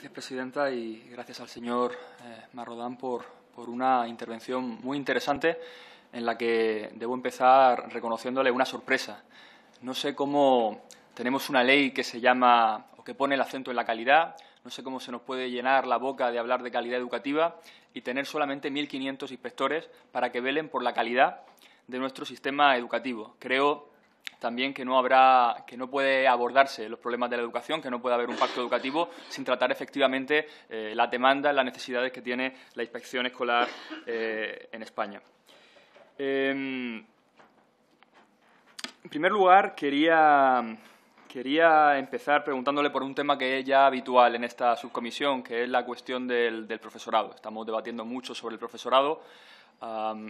Gracias, Presidenta, y gracias al señor eh, Marrodán por, una intervención muy interesante en la que debo empezar reconociéndole una sorpresa. No sé cómo tenemos una ley que se llama o que pone el acento en la calidad, no sé cómo se nos puede llenar la boca de hablar de calidad educativa y tener solamente 1.500 inspectores para que velen por la calidad de nuestro sistema educativo. Creo también que no habrá, que no puede abordarse los problemas de la educación, que no puede haber un pacto educativo sin tratar efectivamente la eh, las demandas, las necesidades que tiene la inspección escolar eh, en España. Em, en primer lugar, quería, empezar preguntándole por un tema que es ya habitual en esta subcomisión, que es la cuestión del profesorado. Estamos debatiendo mucho sobre el profesorado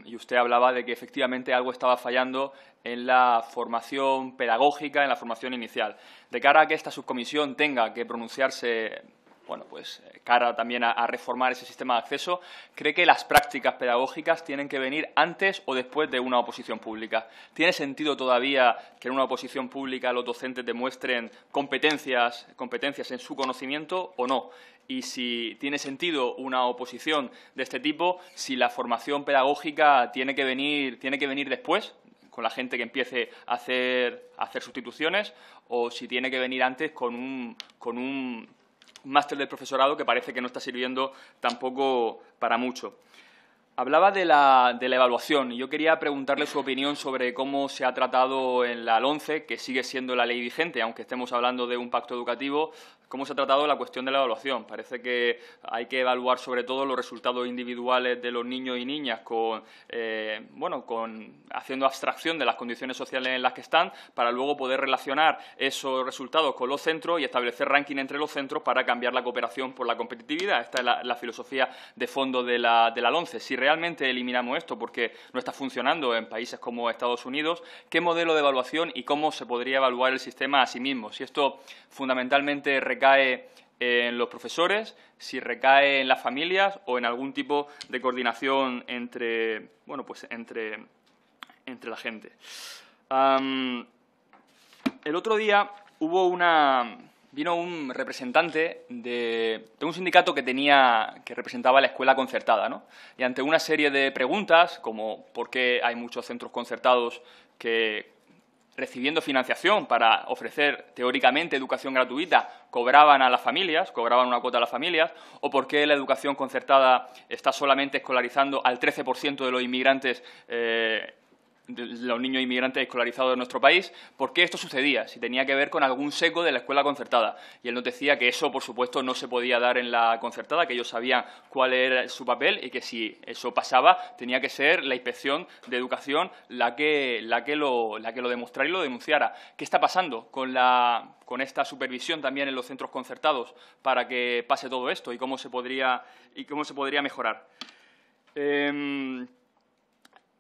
y usted hablaba de que efectivamente algo estaba fallando en la formación pedagógica, en la formación inicial. De cara a que esta subcomisión tenga que pronunciarse bueno, pues cara también a, reformar ese sistema de acceso, ¿cree que las prácticas pedagógicas tienen que venir antes o después de una oposición pública? ¿Tiene sentido todavía que en una oposición pública los docentes demuestren competencias, competencias en su conocimiento o no? y si tiene sentido una oposición de este tipo, si la formación pedagógica tiene que venir, tiene que venir después, con la gente que empiece a hacer, sustituciones, o si tiene que venir antes con un, con un máster de profesorado que parece que no está sirviendo tampoco para mucho. Hablaba de la, de la evaluación y yo quería preguntarle su opinión sobre cómo se ha tratado en la LONCE, que sigue siendo la ley vigente, aunque estemos hablando de un pacto educativo, cómo se ha tratado la cuestión de la evaluación. Parece que hay que evaluar sobre todo los resultados individuales de los niños y niñas con, eh, bueno, con haciendo abstracción de las condiciones sociales en las que están para luego poder relacionar esos resultados con los centros y establecer ranking entre los centros para cambiar la cooperación por la competitividad. Esta es la, filosofía de fondo de la, de LONCE. Si realmente eliminamos esto porque no está funcionando en países como Estados Unidos, qué modelo de evaluación y cómo se podría evaluar el sistema a sí mismo. Si esto fundamentalmente recae en los profesores, si recae en las familias o en algún tipo de coordinación entre, bueno, pues entre, entre la gente. el otro día hubo una, vino un representante de, un sindicato que tenía que representaba la escuela concertada, ¿no? Y ante una serie de preguntas como por qué hay muchos centros concertados que recibiendo financiación para ofrecer teóricamente educación gratuita, cobraban a las familias, cobraban una cuota a las familias, o por qué la educación concertada está solamente escolarizando al 13% de los inmigrantes eh, los niños inmigrantes escolarizados de nuestro país, por qué esto sucedía, si tenía que ver con algún seco de la escuela concertada. Y él nos decía que eso, por supuesto, no se podía dar en la concertada, que ellos sabían cuál era su papel y que si eso pasaba, tenía que ser la inspección de educación la que, lo, la demostrara y lo denunciara. ¿Qué está pasando con, la, con esta supervisión también en los centros concertados para que pase todo esto y cómo se podría, y cómo se podría mejorar? Em,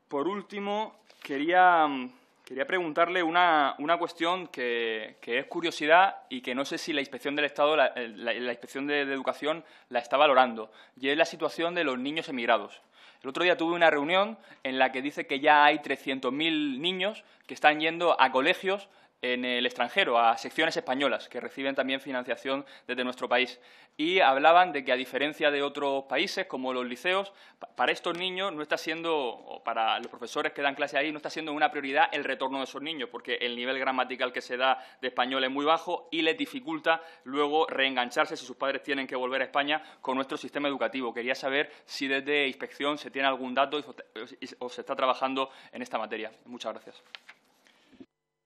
por último, Mm, quería, preguntarle una, cuestión que, es curiosidad y que no sé si la Inspección del Estado, la, Inspección de, de, Educación, la está valorando, y es la situación de los niños emigrados. El otro día tuve una reunión en la que dice que ya hay 300.000 niños que están yendo a colegios en el extranjero, a secciones españolas que reciben también financiación desde nuestro país. Y hablaban de que, a diferencia de otros países, como los liceos, para estos niños no está siendo, o para los profesores que dan clase ahí, no está siendo una prioridad el retorno de esos niños, porque el nivel gramatical que se da de español es muy bajo y les dificulta luego reengancharse si sus padres tienen que volver a España con nuestro sistema educativo. Quería saber si desde inspección se tiene algún dato o se está trabajando en esta materia. Muchas gracias.